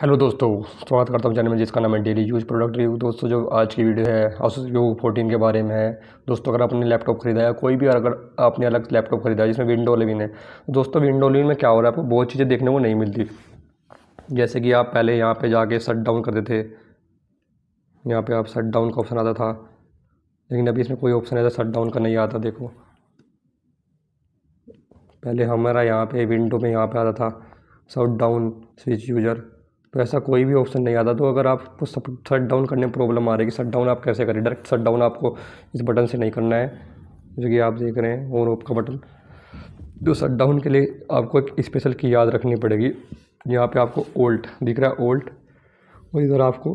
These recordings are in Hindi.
हेलो दोस्तों स्वागत करता हूँ चैनल में जिसका नाम है डेली यूज प्रोडक्ट रिव्यू दोस्तों जो आज की वीडियो है आसूस व्यू फोर्टीन के बारे में है दोस्तों अगर आपने लैपटॉप खरीदा है कोई भी अगर आपने अलग लैपटॉप खरीदा है जिसमें विंडो लेविन है दोस्तों विंडो लेविन में क्या हो रहा है आपको बहुत चीज़ें देखने को नहीं मिलती जैसे कि आप पहले यहाँ पर जाके शट डाउन करते थे यहाँ पर आप शट डाउन का ऑप्शन आता था लेकिन अभी इसमें कोई ऑप्शन ऐसा शट डाउन का नहीं आता देखो पहले हमारा यहाँ पर विंडो में यहाँ पर आता था शट डाउन स्विच यूजर तो ऐसा कोई भी ऑप्शन नहीं आता तो अगर आपको शट डाउन करने में प्रॉब्लम आ रही है कि शट डाउन आप कैसे करें डायरेक्ट शट डाउन आपको इस बटन से नहीं करना है जो कि आप देख रहे हैं ऑन ऑफ का बटन तो शट डाउन के लिए आपको एक स्पेशल की याद रखनी पड़ेगी यहाँ पे आपको ओल्ट दिख रहा है ओल्ट और इधर आपको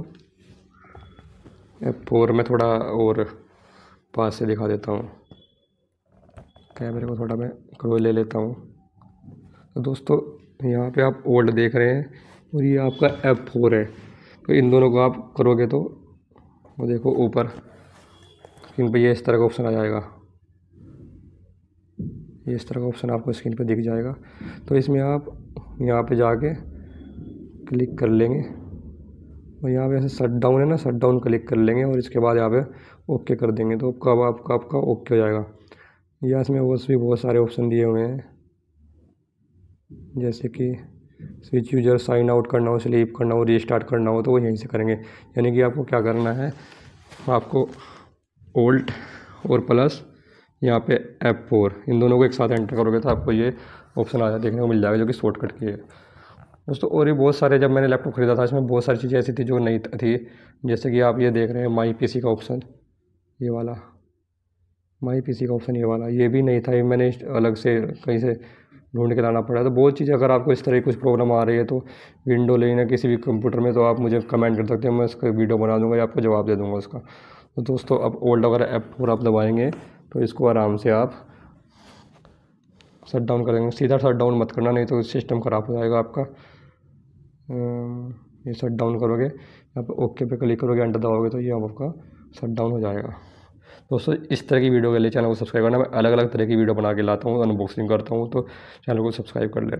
फोर में थोड़ा और पास से दिखा देता हूँ कैमरे को थोड़ा मैं क्लोज ले लेता हूँ तो दोस्तों यहाँ पे आप ओल्ड देख रहे हैं और ये आपका एफ़ फोर है तो इन दोनों को आप करोगे तो वो देखो ऊपर स्क्रीन पे ये इस तरह का ऑप्शन आ जाएगा ये इस तरह का ऑप्शन आपको स्क्रीन पे दिख जाएगा तो इसमें आप यहाँ पे जाके क्लिक कर लेंगे और यहाँ पे ऐसे शट डाउन है ना शट डाउन क्लिक कर लेंगे और इसके बाद यहाँ पे ओके कर देंगे तो कब आपका आपका ओके हो जाएगा या इसमें और भी बहुत सारे ऑप्शन दिए हुए हैं जैसे कि स्विच यूजर साइन आउट करना हो स्लीप करना हो रीस्टार्ट करना हो तो वो यहीं से करेंगे यानी कि आपको क्या करना है आपको ओल्ट और प्लस यहाँ पे एप फोर इन दोनों को एक साथ एंटर करोगे तो आपको ये ऑप्शन आ जाए देखने को मिल जाएगा जो कि शॉर्टकट की है दोस्तों और भी बहुत सारे जब मैंने लैपटॉप ख़रीदा था इसमें बहुत सारी चीज़ें ऐसी थी जो नहीं थी जैसे कि आप ये देख रहे हैं माई सी का ऑप्शन ये वाला माई सी का ऑप्शन ये वाला ये भी नहीं था ये मैंने अलग से कहीं से ढूंढ के लाना पड़ा है तो बहुत चीज़ें अगर आपको इस तरह की कुछ प्रॉब्लम आ रही है तो विंडो लेना किसी भी कंप्यूटर में तो आप मुझे कमेंट कर सकते हैं मैं उसका वीडियो बना दूँगा या आपको जवाब दे दूँगा उसका तो दोस्तों अब ओल्ड अगर ऐप और आप दबाएँगे तो इसको आराम से आप शट डाउन करेंगे सीधा शट डाउन मत करना नहीं तो सिस्टम ख़राब हो जाएगा आपका ये शट डाउन करोगे आप ओके पे क्लिक करोगे एंटर दबाओगे तो ये आपका शट डाउन हो जाएगा दोस्तों इस तरह की वीडियो के लिए चैनल को सब्सक्राइब करना मैं अलग अलग तरह की वीडियो बना के लाता हूँ अनबॉक्सिंग करता हूँ तो चैनल को सब्सक्राइब कर ले